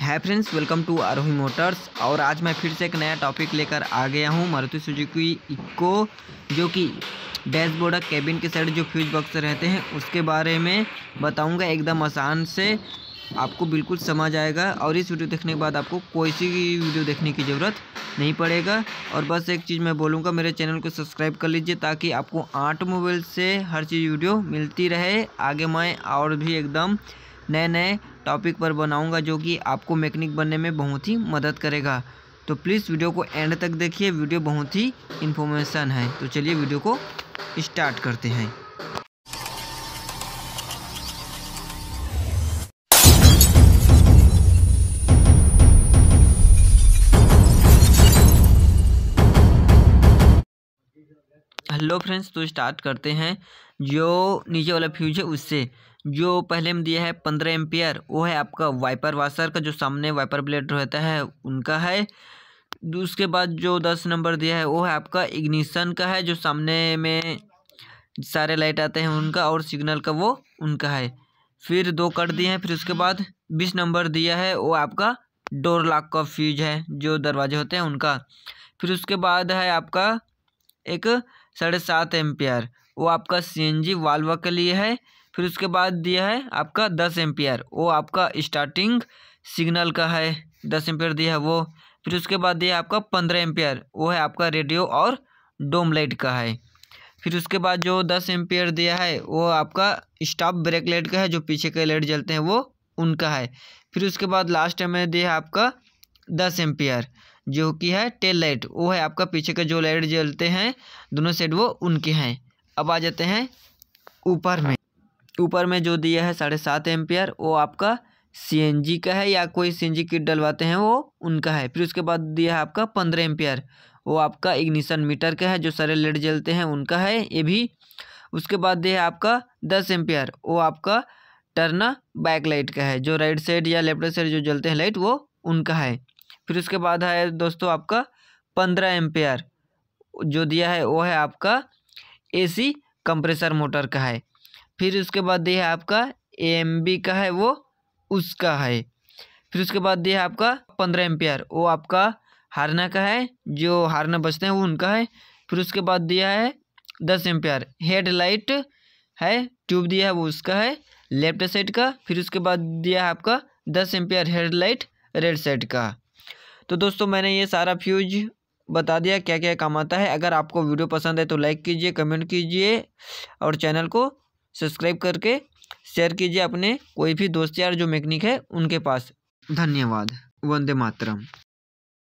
है friends welcome to Arohi motors और आज मैं फिर से एक नया टॉपिक लेकर आ गया हूँ मारुति सुजुकी इको जो कि डैशबोर्ड और कैबिन के साइड जो फ्यूज बॉक्स रहते हैं उसके बारे में बताऊँगा एकदम आसान से आपको बिल्कुल समझ आएगा और इस वीडियो देखने के बाद आपको कोई सी वीडियो देखने की ज़रूरत नहीं पड़ेगा और बस एक चीज़ मैं बोलूँगा मेरे चैनल को सब्सक्राइब कर लीजिए ताकि आपको आठ मोबाइल से हर चीज़ वीडियो मिलती रहे आगे मैं और भी एकदम नए नए टॉपिक पर बनाऊंगा जो कि आपको मैकेनिक बनने में बहुत ही मदद करेगा तो प्लीज़ वीडियो को एंड तक देखिए वीडियो बहुत ही इन्फॉर्मेशन है तो चलिए वीडियो को स्टार्ट करते हैं हेलो फ्रेंड्स तो स्टार्ट करते हैं जो नीचे वाला फ्यूज है उससे जो पहले में दिया है पंद्रह एम्पियर वो है आपका वाइपर वाशर का जो सामने वाइपर ब्लेड रहता है उनका है उसके बाद जो दस नंबर दिया है वो है आपका इग्निशन का है जो सामने में सारे लाइट आते हैं उनका और सिग्नल का वो उनका है फिर दो कट दिए हैं फिर उसके बाद बीस नंबर दिया है वो आपका डोर लॉक का फ्यूज है जो दरवाजे होते हैं उनका फिर उसके बाद है आपका एक साढ़े सात एम्पियर वो आपका सीएनजी वाल्व के लिए है फिर उसके बाद दिया है आपका दस एम्पियर वो आपका स्टार्टिंग सिग्नल का है दस एम्पियर दिया है वो फिर उसके बाद दिया है आपका पंद्रह एम्पियर वो है आपका रेडियो और डोम लाइट का है फिर उसके बाद जो दस एम्पियर दिया है वो आपका स्टॉप ब्रेक लाइट का है जो पीछे के लाइट जलते हैं वो उनका है फिर उसके बाद लास्ट में दिया है आपका दस एम्पियर जो कि है टेल लाइट वो है आपका पीछे का जो लाइट जलते हैं दोनों साइड वो उनके हैं अब आ जाते हैं ऊपर में ऊपर में जो दिया है साढ़े सात एम्पियर वो आपका सी का है या कोई जी किट डलवाते हैं वो उनका है फिर उसके बाद दिया है आपका पंद्रह एम्पियर वो आपका इग्निशन मीटर का है जो सारे लाइट जलते हैं उनका है ये भी उसके बाद दिया है आपका दस एम्पियर वो आपका टर्ना बैक लाइट का है जो राइट साइड या लेफ्ट साइड जो जलते हैं लाइट वो उनका है फिर उसके बाद है दोस्तों आपका पंद्रह एम्पेयर जो दिया है वो है आपका एसी कंप्रेसर मोटर का है फिर उसके बाद दिया है आपका एएमबी का है वो उसका है फिर उसके बाद दिया है आपका पंद्रह एम्पेयर वो आपका हारना का है जो हारना बचते हैं वो उनका है फिर उसके बाद दिया है दस एम्पेयर हेडलाइट है ट्यूब दिया है वो उसका है लेफ्ट साइड का फिर उसके बाद दिया है आपका दस एम्पेयर हेडलाइट रेड साइड का तो दोस्तों मैंने ये सारा फ्यूज बता दिया क्या क्या काम आता है अगर आपको वीडियो पसंद है तो लाइक कीजिए कमेंट कीजिए और चैनल को सब्सक्राइब करके शेयर कीजिए अपने कोई भी दोस्त यार जो मैकेनिक है उनके पास धन्यवाद वंदे मातरम